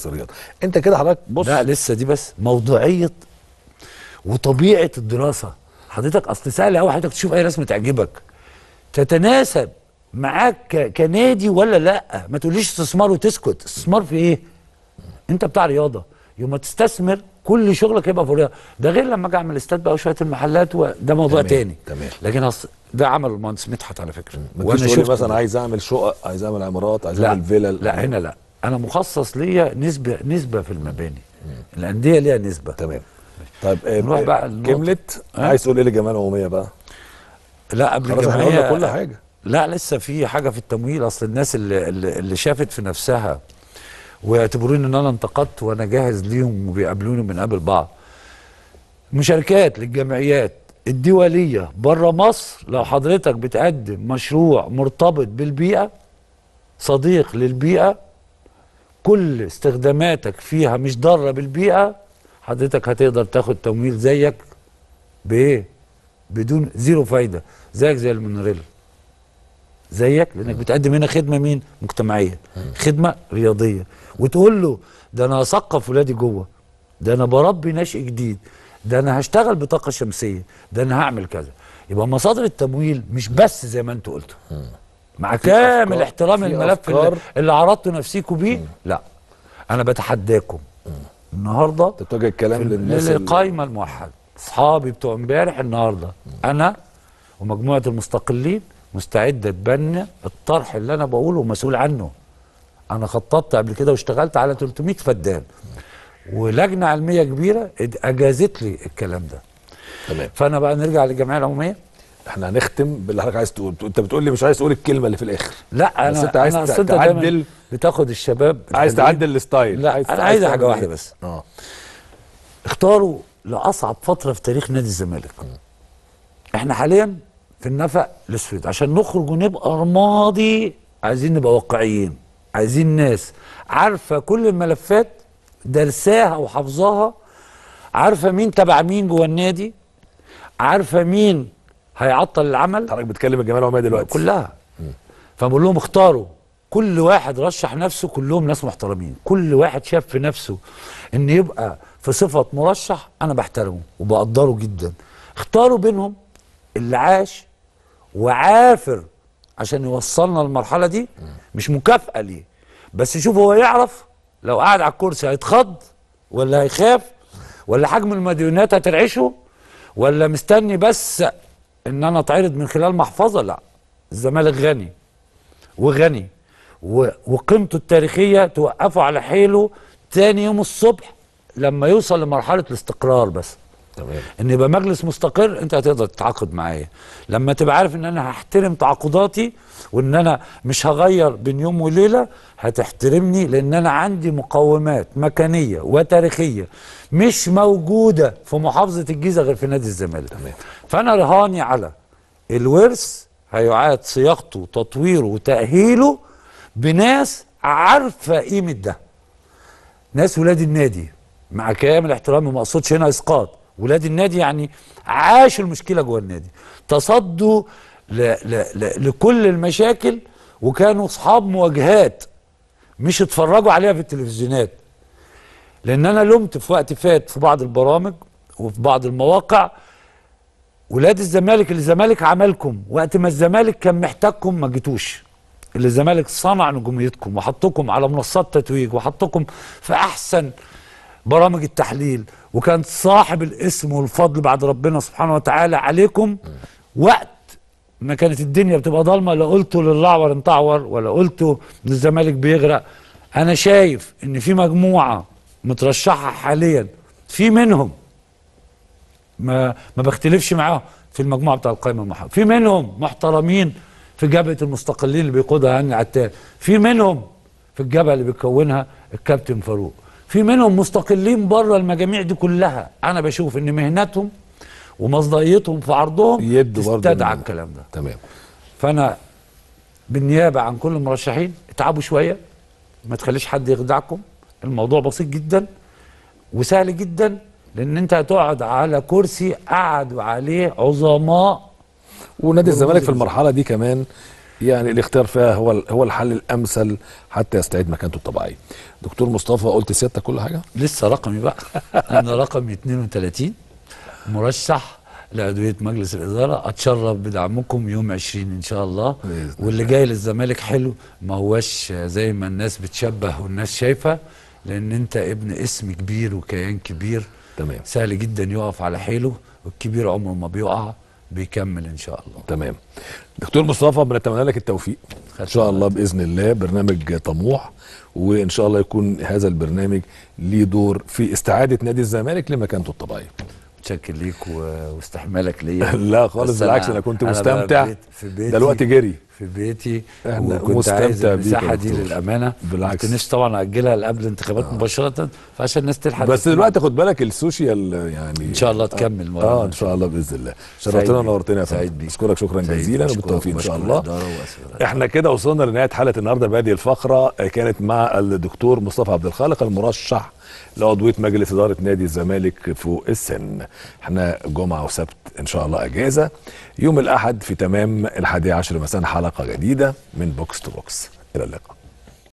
مركز الرياض انت كده حضرتك بص لا لسه دي بس موضوعيه وطبيعه الدراسه حضرتك اصل سهل قوي حضرتك تشوف اي رسمه تعجبك تتناسب معاك كنادي ولا لا ما تقوليش استثمار وتسكت استثمار في ايه انت بتاع رياضه يوم ما تستثمر كل شغلك يبقى في الرياضه ده غير لما اجي اعمل استاد بقى وشويه المحلات وده ده موضوع تمام تاني تمام لكن أص... ده عمل المهندس مدحت على فكره وانا شوف مثلا عايز اعمل شقق عايز اعمل عمارات عايز اعمل فيلل لا هنا لا انا مخصص ليا نسبه نسبه في المباني الانديه ليها نسبه تمام طيب آه، نروح بقى كملت عايز تقول ايه لجمال العموميه بقى؟ لا قبل الجمعيه كل حاجه لا لسه في حاجه في التمويل اصل الناس اللي, اللي شافت في نفسها ويعتبروني ان انا انتقدت وانا جاهز ليهم وبيقابلوني قبل بعض مشاركات للجمعيات الدوليه بره مصر لو حضرتك بتقدم مشروع مرتبط بالبيئه صديق للبيئه كل استخداماتك فيها مش ضاره بالبيئه حضرتك هتقدر تاخد تمويل زيك بايه؟ بدون زيرو فايده زيك زي المونوريلا زيك لانك بتقدم هنا خدمه مين؟ مجتمعيه خدمه رياضيه وتقول له ده انا هثقف ولادي جوه ده انا بربي نشئ جديد ده انا هشتغل بطاقه شمسيه ده انا هعمل كذا يبقى مصادر التمويل مش بس زي ما انت قلت مع كامل احترام الملف اللي, اللي عرضتوا نفسيكم بيه لا انا بتحداكم مم. النهارده تتوجه الكلام للناس للقايمه الموحده اصحابي بتوع امبارح النهارده مم. انا ومجموعه المستقلين مستعد اتبنى الطرح اللي انا بقوله ومسؤول عنه انا خططت قبل كده واشتغلت على 300 فدان ولجنه علميه كبيره اجازت لي الكلام ده تمام فانا بقى نرجع للجمعيه العموميه احنا هنختم باللي حضرتك عايز تقول انت بتقول لي مش عايز تقول الكلمه اللي في الاخر لا انا بس انت عايز أنا تعدل بتاخد الشباب عايز تعدل الستايل لا عايز انا عايز حاجه واحده بس اه اختاروا لاصعب فتره في تاريخ نادي الزمالك احنا حاليا في النفق الاسود عشان نخرج ونبقى رمادي عايزين نبقى واقعيين عايزين ناس عارفه كل الملفات درساها وحافظاها عارفه مين تبع مين جوه النادي عارفه مين هيعطل العمل حضرتك بتكلم الجمال العموميه دلوقتي كلها فبقول لهم اختاروا كل واحد رشح نفسه كلهم ناس محترمين كل واحد شاف في نفسه ان يبقى في صفه مرشح انا بحترمه وبقدره جدا اختاروا بينهم اللي عاش وعافر عشان يوصلنا للمرحله دي مش مكافاه ليه بس شوف هو يعرف لو قعد على الكرسي هيتخض ولا هيخاف ولا حجم المديونات هترعشه ولا مستني بس ان انا اتعرض من خلال محفظه لا الزمالك غني وغني وقيمته التاريخيه توقفه على حيله تاني يوم الصبح لما يوصل لمرحله الاستقرار بس تمام. ان يبقى مجلس مستقر انت هتقدر تتعاقد معايا لما تبقى عارف ان انا هحترم تعاقداتي وان انا مش هغير بين يوم وليله هتحترمني لان انا عندي مقومات مكانيه وتاريخيه مش موجوده في محافظه الجيزه غير في نادي الزمالك تمام. فانا رهاني على الورث هيعاد صياغته وتطويره وتاهيله بناس عارفه قيمه ده ناس ولاد النادي مع كامل احترامي ما اقصدش هنا اسقاط ولاد النادي يعني عاشوا المشكله جوه النادي تصدوا لـ لـ لـ لكل المشاكل وكانوا اصحاب مواجهات مش اتفرجوا عليها في التلفزيونات لان انا لمت في وقت فات في بعض البرامج وفي بعض المواقع ولاد الزمالك اللي الزمالك عملكم وقت ما الزمالك كان محتاجكم ما جيتوش اللي الزمالك صنع نجوميتكم وحطكم على منصات تتويج وحطكم في احسن برامج التحليل وكان صاحب الاسم والفضل بعد ربنا سبحانه وتعالى عليكم وقت ما كانت الدنيا بتبقى ضلمه لا قلته للعور انتعور ولا قلته للزمالك بيغرق انا شايف ان في مجموعه مترشحه حاليا في منهم ما ما بختلفش معاهم في المجموعه بتاع القائمه المحافظه في منهم محترمين في جبهه المستقلين اللي بيقودها هاني عتال في منهم في الجبهه اللي بيكونها الكابتن فاروق في منهم مستقلين بره المجاميع دي كلها انا بشوف ان مهنتهم ومصداقيتهم في عرضهم تستدعى الكلام ده تمام فانا بالنيابه عن كل المرشحين اتعبوا شويه ما تخليش حد يخدعكم الموضوع بسيط جدا وسهل جدا لان انت هتقعد على كرسي قعدوا عليه عظماء ونادي الزمالك في المرحله دي كمان يعني الاختيار فيها هو هو الحل الامثل حتى يستعيد مكانته الطبيعيه. دكتور مصطفى قلت سيادتك كل حاجه؟ لسه رقمي بقى انا رقمي 32 مرشح لعضويه مجلس الاداره اتشرف بدعمكم يوم 20 ان شاء الله واللي جاي للزمالك حلو ما هواش زي ما الناس بتشبه والناس شايفه لان انت ابن اسم كبير وكيان كبير تمام سهل جدا يقف على حيله والكبير عمره ما بيقع بيكمل ان شاء الله تمام دكتور مصطفى بنتمنى لك التوفيق ان شاء الله باذن الله برنامج طموح وان شاء الله يكون هذا البرنامج ليه دور في استعاده نادي الزمالك لمكانته الطبيعيه متشكر ليك واستحمالك ليا لا خالص بالعكس أنا, كنت مستمتع في بيتي دلوقتي جري في بيتي وكنت عايز المساحه دي للامانه بالعكس كناش طبعا اجلها لقبل الانتخابات آه. مباشره فعشان الناس تلحق بس دلوقتي خد بالك السوشيال يعني ان شاء الله تكمل اه ان شاء الله باذن الله شرفتنا ونورتنا يا فندم اشكرك شكرا جزيلا وبالتوفيق ان شاء الله احنا كده وصلنا لنهايه حلقه النهارده بهذه الفقره كانت مع الدكتور مصطفى عبد الخالق المرشح لعضويه مجلس اداره نادي الزمالك فوق السن احنا جمعه وسبت ان شاء الله اجازه يوم الاحد في تمام الحادي عشر مساء حلقه جديده من بوكس تو بوكس الى اللقاء